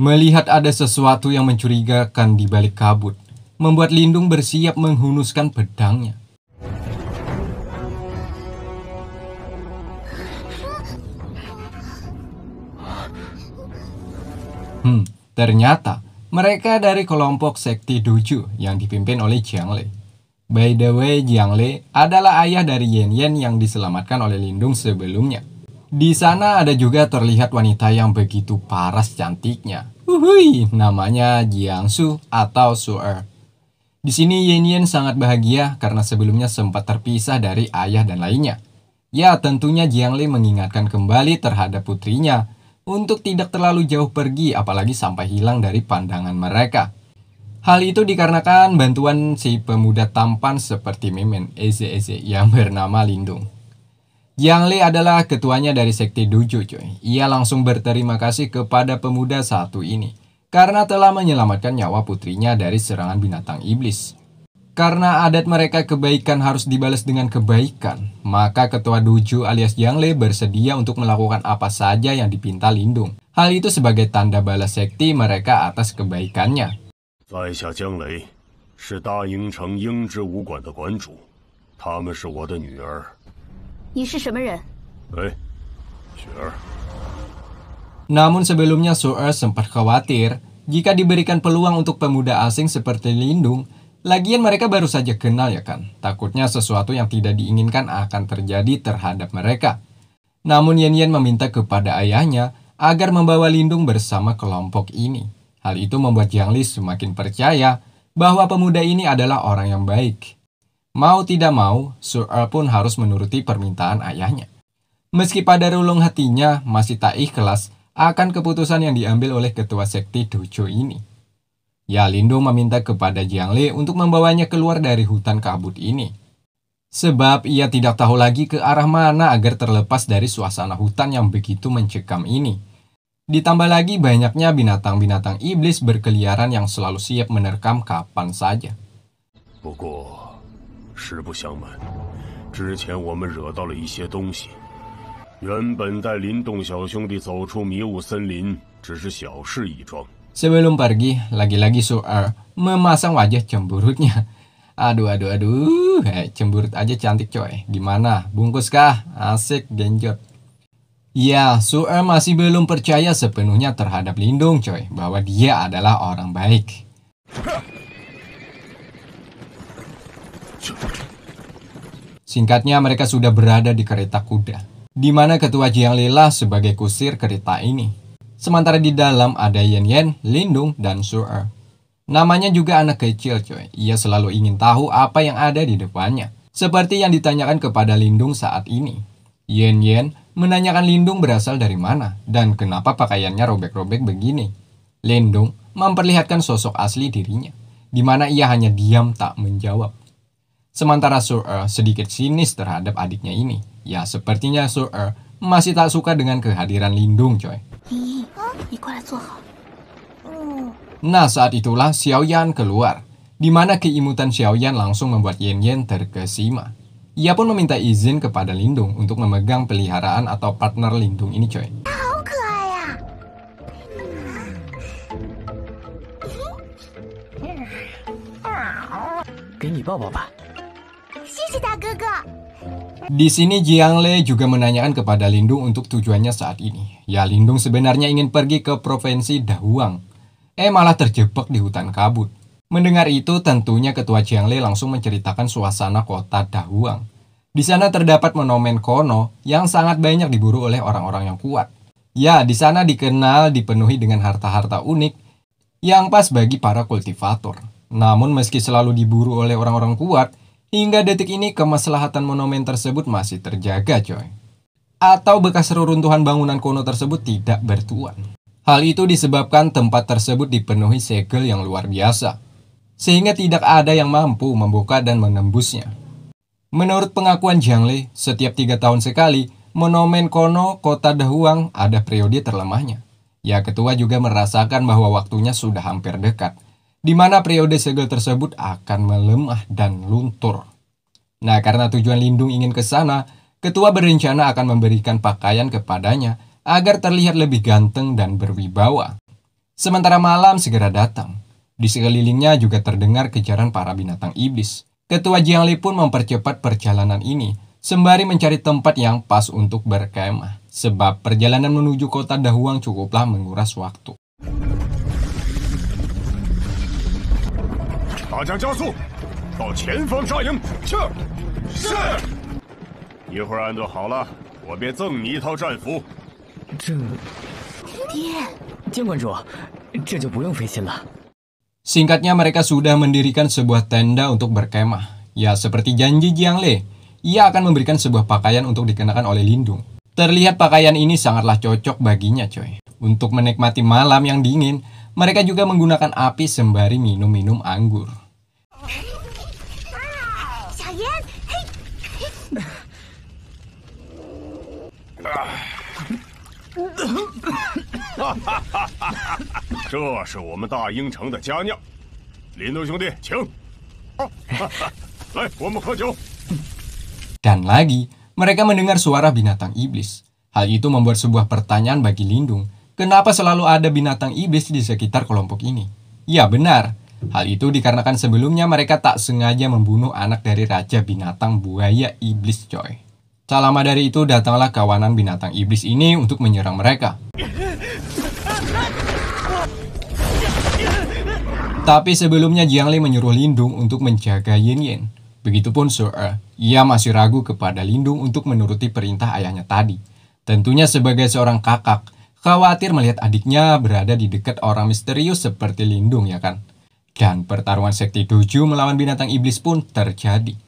Melihat ada sesuatu yang mencurigakan di balik kabut, membuat Lindung bersiap menghunuskan pedangnya. Ternyata, mereka dari kelompok sekti Duju yang dipimpin oleh Jiang Lei. By the way, Jiang Lei adalah ayah dari Yen Yen yang diselamatkan oleh Lindung sebelumnya. Di sana ada juga terlihat wanita yang begitu paras cantiknya. Uhui, namanya Jiang Su atau Su Er. Di sini Yen Yen sangat bahagia karena sebelumnya sempat terpisah dari ayah dan lainnya. Ya, tentunya Jiang Lei mengingatkan kembali terhadap putrinya untuk tidak terlalu jauh pergi apalagi sampai hilang dari pandangan mereka. Hal itu dikarenakan bantuan si pemuda tampan seperti Mimin Eze Eze yang bernama Lindung. Yang Li adalah ketuanya dari sekte Dojo coy. Ia langsung berterima kasih kepada pemuda satu ini karena telah menyelamatkan nyawa putrinya dari serangan binatang iblis. Karena adat mereka kebaikan harus dibalas dengan kebaikan, maka ketua Duju alias Le bersedia untuk melakukan apa saja yang dipinta Lindung. Hal itu sebagai tanda balas sekti mereka atas kebaikannya. Namun sebelumnya Suer sempat khawatir jika diberikan peluang untuk pemuda asing seperti Lindung, Lagian mereka baru saja kenal ya kan, takutnya sesuatu yang tidak diinginkan akan terjadi terhadap mereka. Namun Yen Yen meminta kepada ayahnya agar membawa Lindung bersama kelompok ini. Hal itu membuat Jiang Li semakin percaya bahwa pemuda ini adalah orang yang baik. Mau tidak mau, Su er pun harus menuruti permintaan ayahnya. Meski pada rulung hatinya masih tak ikhlas akan keputusan yang diambil oleh ketua sekti dojo ini. Ya Lindung meminta kepada Jiang Le untuk membawanya keluar dari hutan kabut ini. Sebab ia tidak tahu lagi ke arah mana agar terlepas dari suasana hutan yang begitu mencekam ini. Ditambah lagi banyaknya binatang-binatang iblis berkeliaran yang selalu siap menerkam kapan saja. 不过，实不相瞒，之前我们惹到了一些东西。原本带林动小兄弟走出迷雾森林只是小事一桩，Sebelum pergi, lagi-lagi Soar eh, memasang wajah cemburutnya. Aduh, aduh, aduh, eh, cemburut aja cantik coy. Gimana, bungkus kah? Asik, genjot. Ya, Soar eh, masih belum percaya sepenuhnya terhadap Lindung coy, bahwa dia adalah orang baik. Singkatnya mereka sudah berada di kereta kuda, di mana ketua Jiang Lila sebagai kusir kereta ini Sementara di dalam ada Yen Yen, Lindung, dan Suer. Namanya juga anak kecil coy, ia selalu ingin tahu apa yang ada di depannya. Seperti yang ditanyakan kepada Lindung saat ini. Yen Yen menanyakan Lindung berasal dari mana dan kenapa pakaiannya robek-robek begini. Lindung memperlihatkan sosok asli dirinya, di mana ia hanya diam tak menjawab. Sementara Suer sedikit sinis terhadap adiknya ini. Ya sepertinya Suer masih tak suka dengan kehadiran Lindung coy. Oh, hmm. Nah saat itulah Xiao Yan keluar, di mana keimutan Yan langsung membuat Yen Yen terkesima. Ia pun meminta izin kepada Lindung untuk memegang peliharaan atau partner Lindung ini coy. Gini di sini Jiang Le juga menanyakan kepada Lindung untuk tujuannya saat ini. Ya Lindung sebenarnya ingin pergi ke provinsi Dahuang. Eh malah terjebak di hutan kabut. Mendengar itu tentunya ketua Jiang Le langsung menceritakan suasana kota Dahuang. Di sana terdapat monumen kono yang sangat banyak diburu oleh orang-orang yang kuat. Ya, di sana dikenal dipenuhi dengan harta-harta unik yang pas bagi para kultivator. Namun meski selalu diburu oleh orang-orang kuat, Hingga detik ini kemaslahatan monumen tersebut masih terjaga coy. Atau bekas reruntuhan bangunan kuno tersebut tidak bertuan. Hal itu disebabkan tempat tersebut dipenuhi segel yang luar biasa. Sehingga tidak ada yang mampu membuka dan menembusnya. Menurut pengakuan Jiang Li, setiap tiga tahun sekali, monumen kono kota Dahuang ada periode terlemahnya. Ya ketua juga merasakan bahwa waktunya sudah hampir dekat di mana periode segel tersebut akan melemah dan luntur. Nah, karena tujuan lindung ingin ke sana, ketua berencana akan memberikan pakaian kepadanya agar terlihat lebih ganteng dan berwibawa. Sementara malam segera datang. Di sekelilingnya juga terdengar kejaran para binatang iblis. Ketua Jiangli pun mempercepat perjalanan ini, sembari mencari tempat yang pas untuk berkemah, sebab perjalanan menuju kota Dahuang cukuplah menguras waktu. Singkatnya, mereka sudah mendirikan sebuah tenda untuk berkemah. Ya, seperti janji Jiang Le, ia akan memberikan sebuah pakaian untuk dikenakan oleh Lindung. Terlihat pakaian ini sangatlah cocok baginya, coy. Untuk menikmati malam yang dingin, mereka juga menggunakan api sembari minum-minum anggur. 这是我们大英城的佳酿，林东兄弟，请。来，我们喝酒。Dan lagi, mereka mendengar suara binatang iblis. Hal itu membuat sebuah pertanyaan bagi Lindung. Kenapa selalu ada binatang iblis di sekitar kelompok ini? Ya benar, hal itu dikarenakan sebelumnya mereka tak sengaja membunuh anak dari Raja Binatang Buaya Iblis coy. Tak lama dari itu datanglah kawanan binatang iblis ini untuk menyerang mereka. Tapi sebelumnya Jiang Li menyuruh Lindung untuk menjaga Yin Yin. Begitupun Su Er, ia masih ragu kepada Lindung untuk menuruti perintah ayahnya tadi. Tentunya sebagai seorang kakak, khawatir melihat adiknya berada di dekat orang misterius seperti Lindung ya kan. Dan pertarungan sekti dojo melawan binatang iblis pun terjadi.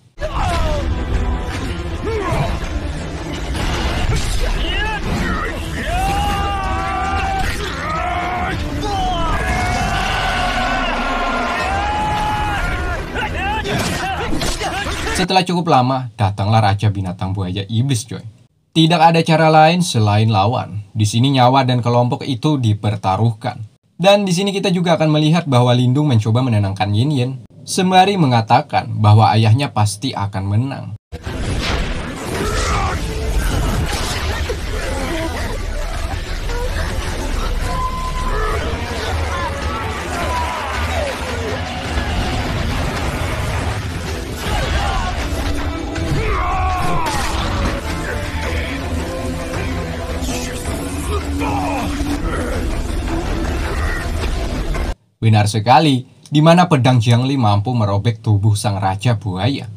Setelah cukup lama, datanglah raja binatang buaya iblis coy. Tidak ada cara lain selain lawan. Di sini nyawa dan kelompok itu dipertaruhkan. Dan di sini kita juga akan melihat bahwa Lindung mencoba menenangkan Yin Yin. Sembari mengatakan bahwa ayahnya pasti akan menang. Benar sekali, di mana pedang Jiang Li mampu merobek tubuh sang raja buaya.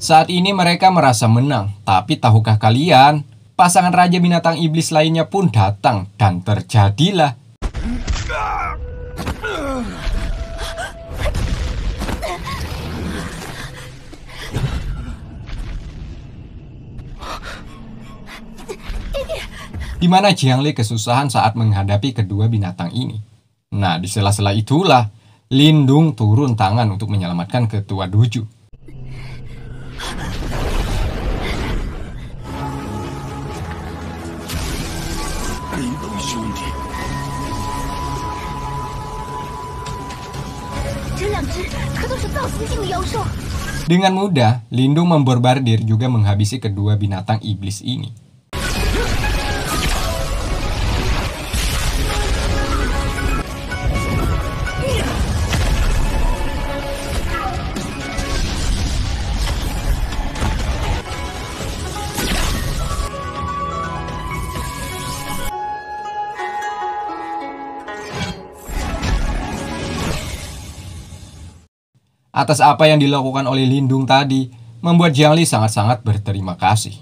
Saat ini mereka merasa menang, tapi tahukah kalian? Pasangan Raja Binatang Iblis lainnya pun datang dan terjadilah di mana Jiang Li kesusahan saat menghadapi kedua binatang ini. Nah, di sela-sela itulah Lindung turun tangan untuk menyelamatkan ketua Duju. Dengan mudah, Lindung memborbardir juga menghabisi kedua binatang iblis ini. atas apa yang dilakukan oleh Lindung tadi membuat Li sangat-sangat berterima kasih.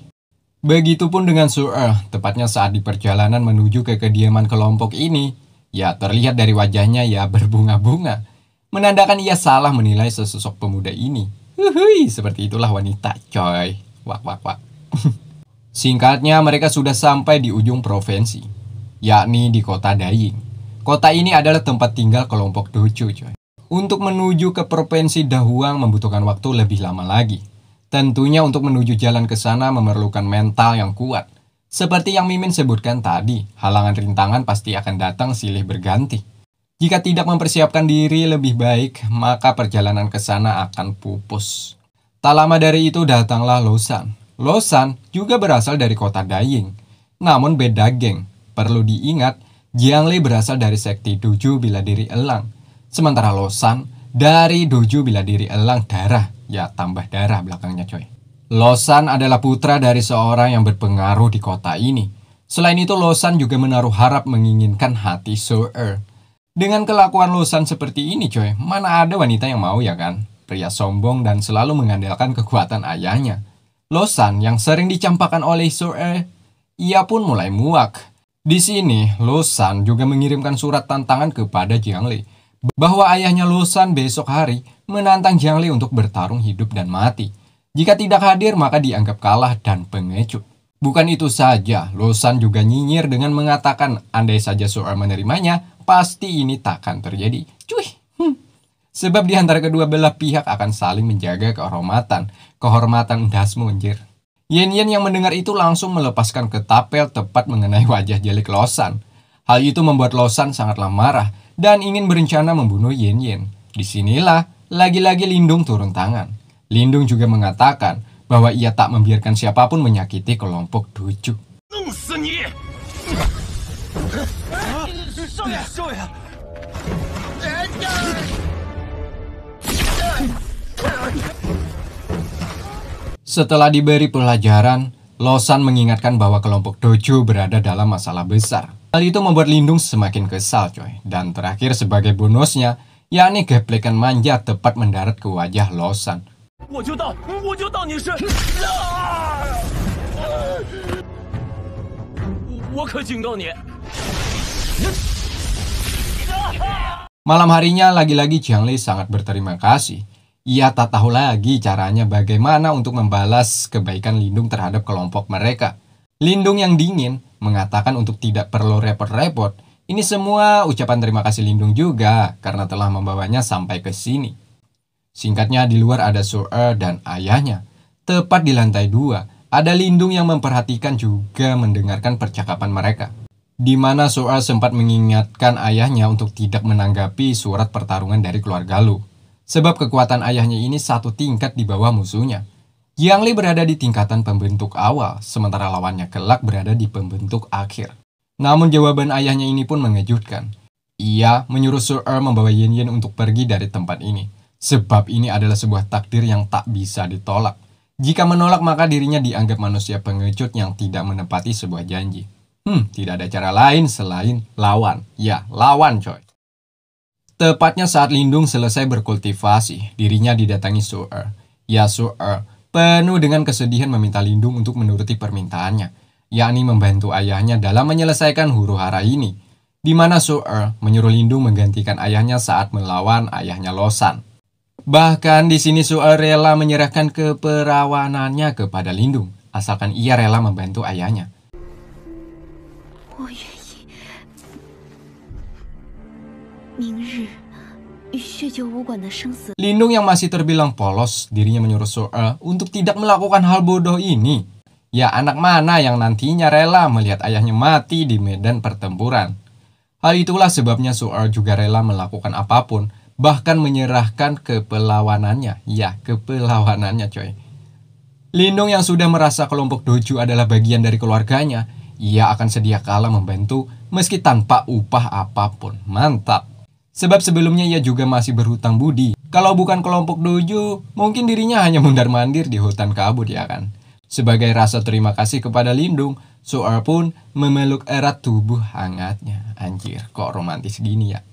Begitupun dengan Su Er, tepatnya saat di perjalanan menuju ke kediaman kelompok ini, ya terlihat dari wajahnya ya berbunga-bunga, menandakan ia salah menilai sesosok pemuda ini. Huhui, seperti itulah wanita coy. Wak wak wak. Singkatnya mereka sudah sampai di ujung provinsi, yakni di kota Daying. Kota ini adalah tempat tinggal kelompok Dojo coy. Untuk menuju ke Provinsi Dahuang membutuhkan waktu lebih lama lagi. Tentunya untuk menuju jalan ke sana memerlukan mental yang kuat. Seperti yang Mimin sebutkan tadi, halangan rintangan pasti akan datang silih berganti. Jika tidak mempersiapkan diri lebih baik, maka perjalanan ke sana akan pupus. Tak lama dari itu datanglah Losan. Losan juga berasal dari kota Daying. Namun beda geng. Perlu diingat, Jiang Li berasal dari sekti Duju bila diri Elang. Sementara Losan dari dojo bila diri elang darah, ya tambah darah belakangnya coy. Losan adalah putra dari seorang yang berpengaruh di kota ini. Selain itu Losan juga menaruh harap menginginkan hati Soer. Dengan kelakuan Losan seperti ini coy, mana ada wanita yang mau ya kan? Pria sombong dan selalu mengandalkan kekuatan ayahnya. Losan yang sering dicampakkan oleh Soer, ia pun mulai muak. Di sini, Losan juga mengirimkan surat tantangan kepada Jiang Li bahwa ayahnya Losan besok hari menantang Jiang Li untuk bertarung hidup dan mati. Jika tidak hadir maka dianggap kalah dan pengecut. Bukan itu saja, Losan juga nyinyir dengan mengatakan andai saja Soer menerimanya, pasti ini takkan terjadi. Cuy, Hmm. Sebab di antara kedua belah pihak akan saling menjaga kehormatan. Kehormatan dasmu munjir. Yen Yen yang mendengar itu langsung melepaskan ketapel tepat mengenai wajah jelik Losan. Hal itu membuat Losan sangatlah marah dan ingin berencana membunuh Yin Yin. Disinilah lagi-lagi Lindung turun tangan. Lindung juga mengatakan bahwa ia tak membiarkan siapapun menyakiti kelompok Dojo. Setelah diberi pelajaran, Losan mengingatkan bahwa kelompok Dojo berada dalam masalah besar. Hal itu membuat Lindung semakin kesal coy. Dan terakhir sebagai bonusnya, yakni geplekan manja tepat mendarat ke wajah Losan. Malam harinya lagi-lagi Jiang Li sangat berterima kasih. Ia tak tahu lagi caranya bagaimana untuk membalas kebaikan Lindung terhadap kelompok mereka. Lindung yang dingin mengatakan untuk tidak perlu repot-repot. Ini semua ucapan terima kasih Lindung juga karena telah membawanya sampai ke sini. Singkatnya di luar ada Su'er e dan ayahnya. Tepat di lantai dua, ada Lindung yang memperhatikan juga mendengarkan percakapan mereka. Di mana Su'er e sempat mengingatkan ayahnya untuk tidak menanggapi surat pertarungan dari keluarga Lu. Sebab kekuatan ayahnya ini satu tingkat di bawah musuhnya. Yang Li berada di tingkatan pembentuk awal, sementara lawannya kelak berada di pembentuk akhir. Namun jawaban ayahnya ini pun mengejutkan. Ia menyuruh Sir Er membawa Yin Yin untuk pergi dari tempat ini, sebab ini adalah sebuah takdir yang tak bisa ditolak. Jika menolak maka dirinya dianggap manusia pengecut yang tidak menepati sebuah janji. Hmm, tidak ada cara lain selain lawan. Ya, lawan coy. Tepatnya saat Lindung selesai berkultivasi, dirinya didatangi Su'er. Ya Su'er, penuh dengan kesedihan meminta lindung untuk menuruti permintaannya, yakni membantu ayahnya dalam menyelesaikan huru hara ini, di mana Su'er menyuruh lindung menggantikan ayahnya saat melawan ayahnya Losan. Bahkan di sini Su'er rela menyerahkan keperawanannya kepada lindung, asalkan ia rela membantu ayahnya. Oh, 明日。Iya, iya. Lindung yang masih terbilang polos, dirinya menyuruh Soa untuk tidak melakukan hal bodoh ini. Ya anak mana yang nantinya rela melihat ayahnya mati di medan pertempuran. Hal itulah sebabnya Soa juga rela melakukan apapun, bahkan menyerahkan kepelawanannya. Ya, kepelawanannya coy. Lindung yang sudah merasa kelompok dojo adalah bagian dari keluarganya, ia akan sedia kala membantu meski tanpa upah apapun. Mantap. Sebab sebelumnya ia juga masih berhutang budi. Kalau bukan kelompok dojo, mungkin dirinya hanya mundar-mandir di hutan kabut ya kan. Sebagai rasa terima kasih kepada Lindung, Soar pun memeluk erat tubuh hangatnya. Anjir, kok romantis gini ya.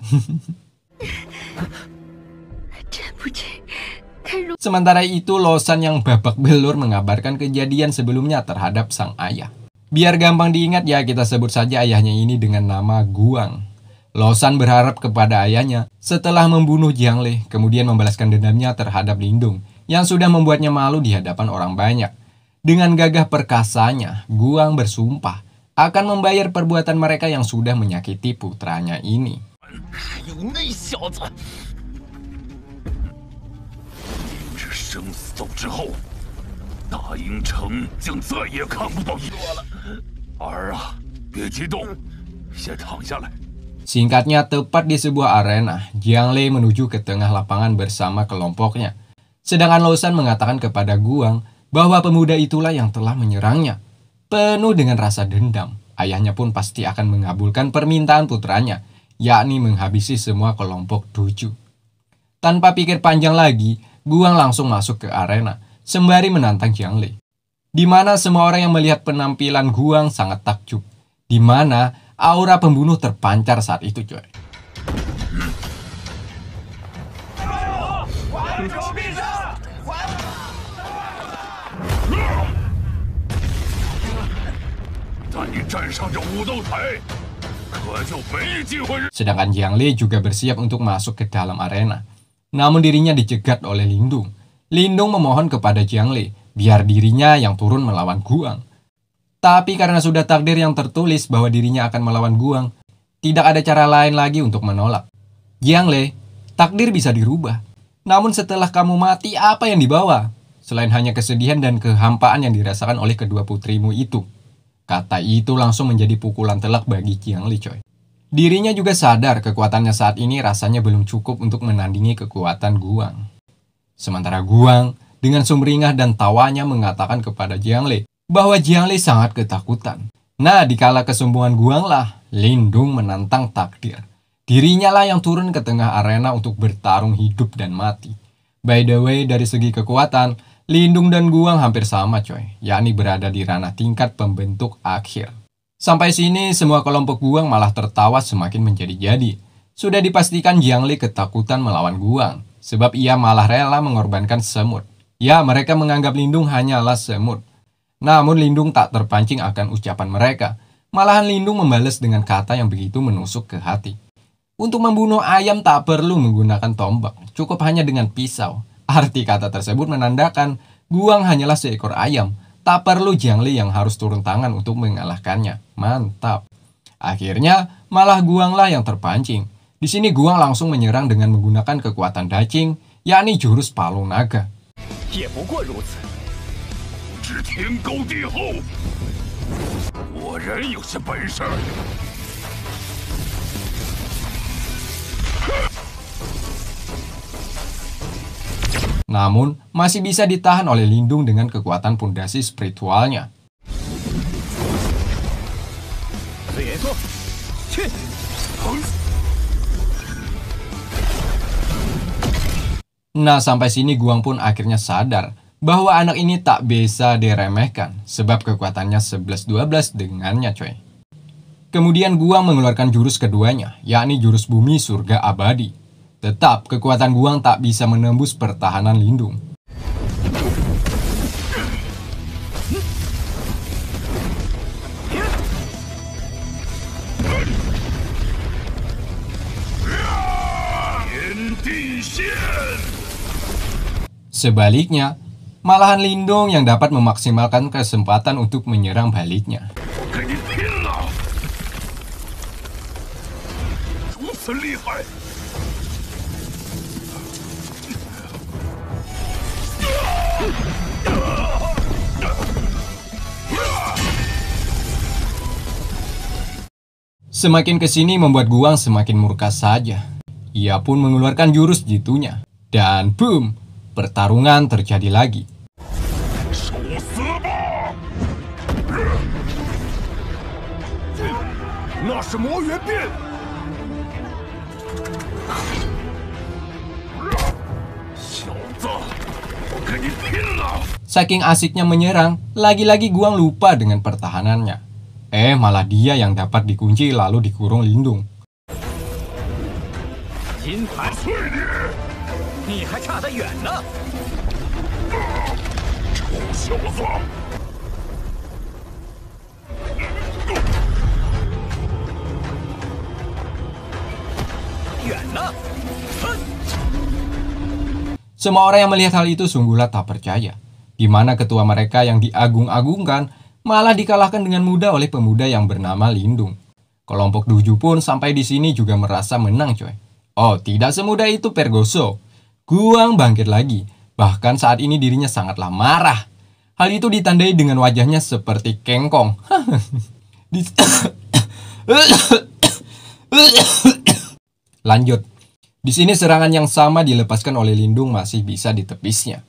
Sementara itu, Losan yang babak belur mengabarkan kejadian sebelumnya terhadap sang ayah. Biar gampang diingat ya, kita sebut saja ayahnya ini dengan nama Guang. Losan berharap kepada ayahnya setelah membunuh Jiang Lei, kemudian membalaskan dendamnya terhadap Lindung yang sudah membuatnya malu di hadapan orang banyak. Dengan gagah perkasanya, Guang bersumpah akan membayar perbuatan mereka yang sudah menyakiti putranya ini. Singkatnya, tepat di sebuah arena, Jiang Lei menuju ke tengah lapangan bersama kelompoknya. Sedangkan Lausan mengatakan kepada Guang bahwa pemuda itulah yang telah menyerangnya. Penuh dengan rasa dendam, ayahnya pun pasti akan mengabulkan permintaan putranya, yakni menghabisi semua kelompok tujuh. Tanpa pikir panjang lagi, Guang langsung masuk ke arena, sembari menantang Jiang Lei. Di mana semua orang yang melihat penampilan Guang sangat takjub. Di mana Aura pembunuh terpancar saat itu coy. Sedangkan Jiang Li juga bersiap untuk masuk ke dalam arena. Namun dirinya dicegat oleh Lindung. Lindung memohon kepada Jiang Li biar dirinya yang turun melawan Guang. Tapi karena sudah takdir yang tertulis bahwa dirinya akan melawan Guang, tidak ada cara lain lagi untuk menolak. Jiang Le, takdir bisa dirubah. Namun setelah kamu mati, apa yang dibawa? Selain hanya kesedihan dan kehampaan yang dirasakan oleh kedua putrimu itu. Kata itu langsung menjadi pukulan telak bagi Jiang Le coy. Dirinya juga sadar kekuatannya saat ini rasanya belum cukup untuk menandingi kekuatan Guang. Sementara Guang dengan sumringah dan tawanya mengatakan kepada Jiang Le bahwa Jiang Li sangat ketakutan. Nah, dikala kesembuhan Guang lah, Lindung menantang takdir. Dirinya lah yang turun ke tengah arena untuk bertarung hidup dan mati. By the way, dari segi kekuatan, Lindung dan Guang hampir sama coy, yakni berada di ranah tingkat pembentuk akhir. Sampai sini, semua kelompok Guang malah tertawa semakin menjadi-jadi. Sudah dipastikan Jiang Li ketakutan melawan Guang, sebab ia malah rela mengorbankan semut. Ya, mereka menganggap Lindung hanyalah semut, namun Lindung tak terpancing akan ucapan mereka. Malahan Lindung membalas dengan kata yang begitu menusuk ke hati. Untuk membunuh ayam tak perlu menggunakan tombak, cukup hanya dengan pisau. Arti kata tersebut menandakan guang hanyalah seekor ayam, tak perlu jangli yang harus turun tangan untuk mengalahkannya. Mantap. Akhirnya, malah guanglah yang terpancing. Di sini guang langsung menyerang dengan menggunakan kekuatan dacing, yakni jurus palung naga. 知天高地厚。果然有些本事。Namun, masih bisa ditahan oleh lindung dengan kekuatan pondasi spiritualnya. Nah, sampai sini Guang pun akhirnya sadar bahwa anak ini tak bisa diremehkan sebab kekuatannya 11-12 dengannya coy. Kemudian Guang mengeluarkan jurus keduanya, yakni jurus bumi surga abadi. Tetap, kekuatan Guang tak bisa menembus pertahanan lindung. Sebaliknya, Malahan Lindung yang dapat memaksimalkan kesempatan untuk menyerang baliknya. Semakin kesini membuat Guang semakin murka saja. Ia pun mengeluarkan jurus jitunya. Dan boom, pertarungan terjadi lagi. Saking asiknya menyerang, lagi-lagi Guang lupa dengan pertahanannya. Eh, malah dia yang dapat dikunci lalu dikurung lindung. Semua orang yang melihat hal itu sungguhlah tak percaya. Di mana ketua mereka yang diagung-agungkan malah dikalahkan dengan mudah oleh pemuda yang bernama Lindung. Kelompok Duju pun sampai di sini juga merasa menang coy. Oh, tidak semudah itu Pergoso. Guang bangkit lagi. Bahkan saat ini dirinya sangatlah marah. Hal itu ditandai dengan wajahnya seperti kengkong. Lanjut. Di sini serangan yang sama dilepaskan oleh Lindung masih bisa ditepisnya.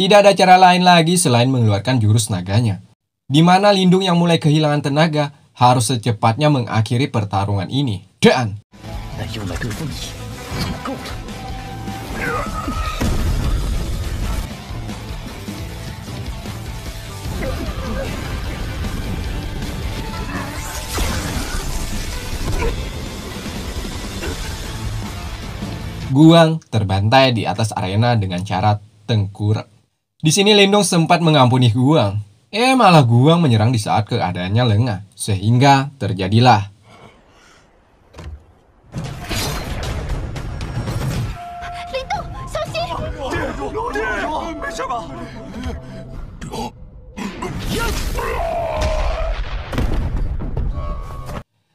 Tidak ada cara lain lagi selain mengeluarkan jurus naganya. Di mana Lindung yang mulai kehilangan tenaga harus secepatnya mengakhiri pertarungan ini. Dan... Guang terbantai di atas arena dengan cara tengkurap. Di sini Lindung sempat mengampuni Guang. Eh malah Guang menyerang di saat keadaannya lengah. Sehingga terjadilah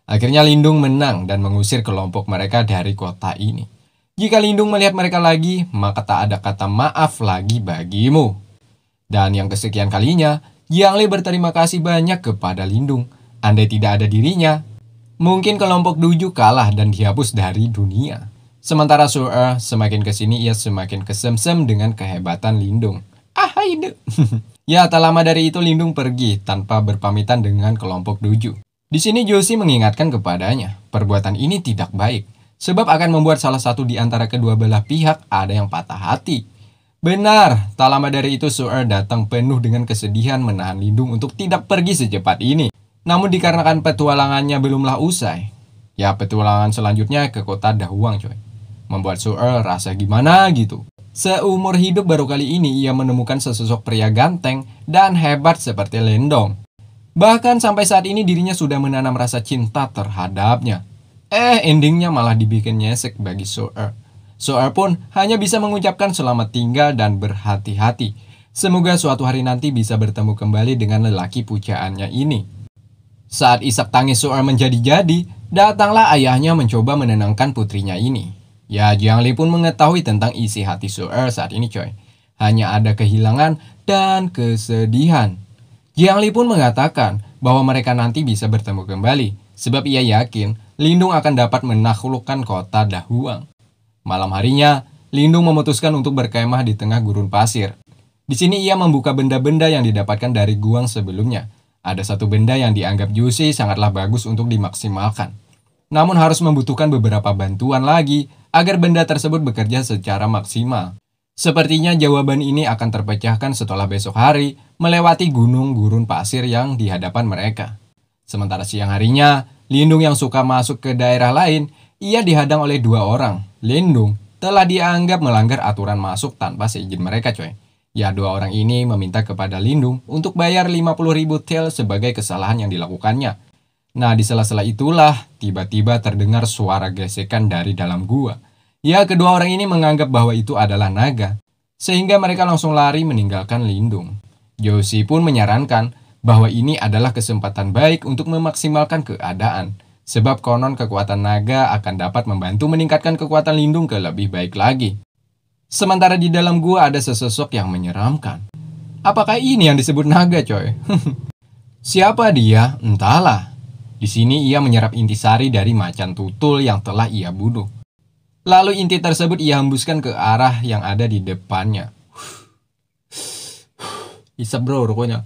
Akhirnya Lindung menang dan mengusir kelompok mereka dari kota ini. Jika lindung melihat mereka lagi, maka tak ada kata maaf lagi bagimu. Dan yang kesekian kalinya, Yang Le berterima kasih banyak kepada lindung. Andai tidak ada dirinya, mungkin kelompok Duju kalah dan dihapus dari dunia. Sementara er, semakin kesini ia semakin kesemsem dengan kehebatan Lindung. Ah, ini. ya, tak lama dari itu Lindung pergi tanpa berpamitan dengan kelompok Duju. Di sini Josie mengingatkan kepadanya, perbuatan ini tidak baik sebab akan membuat salah satu di antara kedua belah pihak ada yang patah hati. Benar, tak lama dari itu Suer datang penuh dengan kesedihan menahan Lindung untuk tidak pergi secepat ini. Namun dikarenakan petualangannya belumlah usai. Ya petualangan selanjutnya ke kota Dahuang coy. Membuat Suer rasa gimana gitu. Seumur hidup baru kali ini ia menemukan sesosok pria ganteng dan hebat seperti Lendong. Bahkan sampai saat ini dirinya sudah menanam rasa cinta terhadapnya. Eh, endingnya malah dibikin nyesek bagi Soer. Soer pun hanya bisa mengucapkan selamat tinggal dan berhati-hati. Semoga suatu hari nanti bisa bertemu kembali dengan lelaki pujaannya ini. Saat isak tangis Soer menjadi-jadi, datanglah ayahnya mencoba menenangkan putrinya ini. Ya, Jiang Li pun mengetahui tentang isi hati Soer saat ini coy. Hanya ada kehilangan dan kesedihan. Jiang Li pun mengatakan bahwa mereka nanti bisa bertemu kembali, sebab ia yakin Lindung akan dapat menaklukkan kota Dahuang. Malam harinya, Lindung memutuskan untuk berkemah di tengah gurun pasir. Di sini ia membuka benda-benda yang didapatkan dari guang sebelumnya. Ada satu benda yang dianggap juicy sangatlah bagus untuk dimaksimalkan. Namun harus membutuhkan beberapa bantuan lagi agar benda tersebut bekerja secara maksimal. Sepertinya jawaban ini akan terpecahkan setelah besok hari melewati gunung gurun pasir yang di hadapan mereka. Sementara siang harinya, Lindung yang suka masuk ke daerah lain, ia dihadang oleh dua orang. Lindung telah dianggap melanggar aturan masuk tanpa seizin mereka coy. Ya dua orang ini meminta kepada Lindung untuk bayar 50 ribu tel sebagai kesalahan yang dilakukannya. Nah di sela-sela itulah tiba-tiba terdengar suara gesekan dari dalam gua. Ya kedua orang ini menganggap bahwa itu adalah naga. Sehingga mereka langsung lari meninggalkan Lindung. Yoshi pun menyarankan bahwa ini adalah kesempatan baik untuk memaksimalkan keadaan, sebab konon kekuatan naga akan dapat membantu meningkatkan kekuatan lindung ke lebih baik lagi. Sementara di dalam gua ada sesosok yang menyeramkan. Apakah ini yang disebut naga, coy? Siapa dia? Entahlah. Di sini ia menyerap intisari dari macan tutul yang telah ia bunuh. Lalu inti tersebut ia hembuskan ke arah yang ada di depannya. 있어 물어 그러고 그냥